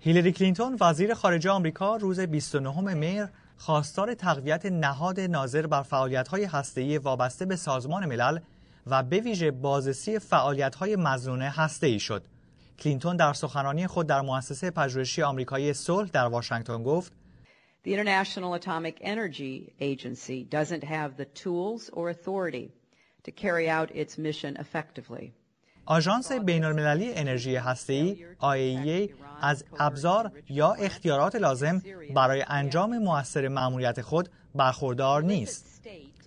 هیلری کلینتون وزیر خارجه آمریکا روز 29 مهر خواستار تقویت نهاد ناظر بر فعالیت‌های هسته‌ای وابسته به سازمان ملل و به ویژه بازرسی فعالیت‌های مزنونه هسته‌ای شد. کلینتون در سخنرانی خود در مؤسسه پژوهشی آمریکایی صلح در واشنگتن گفت: The International Atomic Energy Agency doesn't have the tools or authority to carry out its mission effectively. آژانس بین‌المللی انرژی هسته‌ای IAEA از ابزار یا اختیارات لازم برای انجام مؤثر مأموریت خود برخوردار نیست.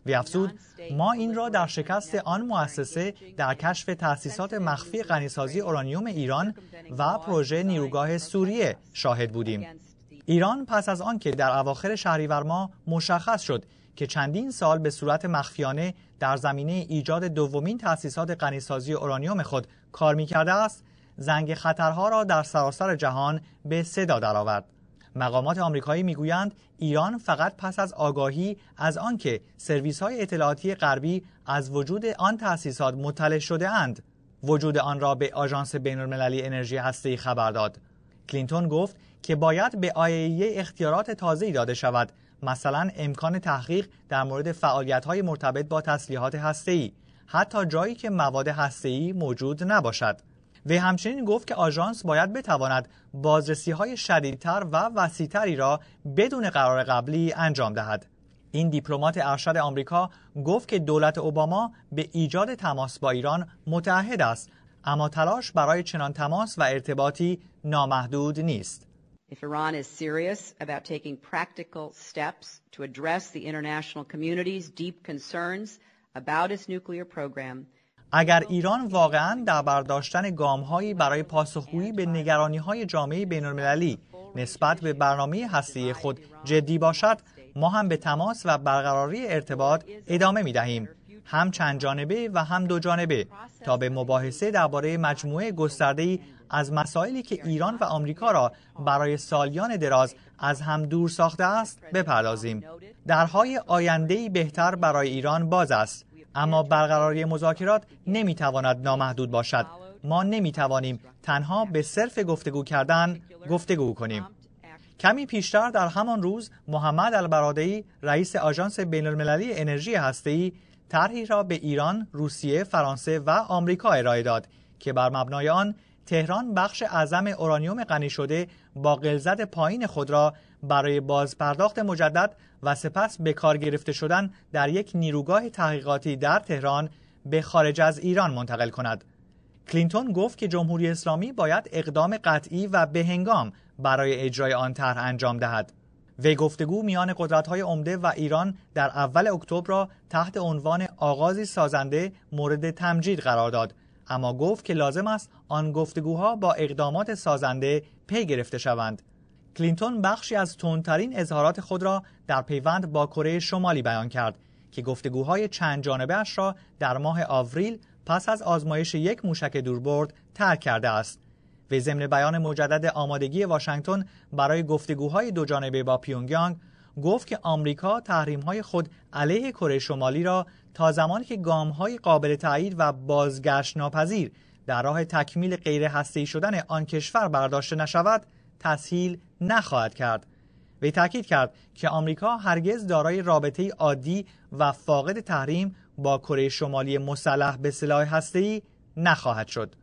وی افزود ما این را در شکست آن مؤسسه در کشف تأسیسات مخفی غنیسازی اورانیوم ایران و پروژه نیروگاه سوریه شاهد بودیم. ایران پس از آنکه در اواخر شهریور ماه مشخص شد که چندین سال به صورت مخفیانه در زمینه ایجاد دومین تأسیسات غنیسازی اورانیوم خود کار کرده است زنگ خطرها را در سراسر جهان به صدا درآورد مقامات آمریکایی میگویند ایران فقط پس از آگاهی از آنکه سرویس های اطلاعاتی غربی از وجود آن تأسیسات مطلع شده اند وجود آن را به آژانس المللی انرژی هسته‌ای خبر داد کلینتون گفت که باید به آیه اختیارات تازه‌ای داده شود مثلا امکان تحقیق در مورد فعالیت‌های مرتبط با تسلیحات هسته‌ای حتی جایی که مواد هسته‌ای موجود نباشد و همچنین گفت که آژانس باید بتواند بازرسی های شدیدتر و وسیعتری را بدون قرار قبلی انجام دهد این دیپلمات ارشد آمریکا گفت که دولت اوباما به ایجاد تماس با ایران متعهد است اما تلاش برای چنان تماس و ارتباطی نامحدود نیست. اگر ایران واقعا در برداشتن گامهایی برای پاسخگویی به نگرانی های جامعه بین المللی نسبت به برنامه هستی خود جدی باشد ما هم به تماس و برقراری ارتباط ادامه می دهیم هم چند جانبه و هم دو جانبه تا به مباحثه درباره مجموعه گسترده از مسائلی که ایران و آمریکا را برای سالیان دراز از هم دور ساخته است بپردازیم. درهای آینده بهتر برای ایران باز است اما برقراری مذاکرات نمیتواند نامحدود باشد. ما نمیتوانیم تنها به صرف گفتگو کردن گفتگو کنیم. کمی پیشتر در همان روز محمد البرادعی رئیس آژانس المللی انرژی هسته‌ای طرحی را به ایران، روسیه، فرانسه و آمریکا ارائه داد که بر مبنای آن تهران بخش اعظم اورانیوم غنی شده با غلظت پایین خود را برای بازپرداخت مجدد و سپس به کار گرفته شدن در یک نیروگاه تحقیقاتی در تهران به خارج از ایران منتقل کند. کلینتون گفت که جمهوری اسلامی باید اقدام قطعی و بههنگام برای اجرای آن طرح انجام دهد. وی گفتگو میان قدرت‌های عمده و ایران در اول اکتبر را تحت عنوان آغازی سازنده مورد تمجید قرار داد اما گفت که لازم است آن گفتگوها با اقدامات سازنده پی گرفته شوند کلینتون بخشی از تندترین اظهارات خود را در پیوند با کره شمالی بیان کرد که گفتگوهای چند جانبه اش را در ماه آوریل پس از آزمایش یک موشک دوربرد ترک کرده است به ضمن بیان مجدد آمادگی واشنگتن برای گفتگوهای دوجانبه با پیونگیانگ گفت که آمریکا تحریم‌های خود علیه کره شمالی را تا زمانی که گام‌های قابل تایید و بازگشت ناپذیر در راه تکمیل غیر هسته‌ای شدن آن کشور برداشته نشود، تسهیل نخواهد کرد. وی تاکید کرد که آمریکا هرگز دارای رابطه عادی و فاقد تحریم با کره شمالی مسلح به سلاح هسته‌ای نخواهد شد.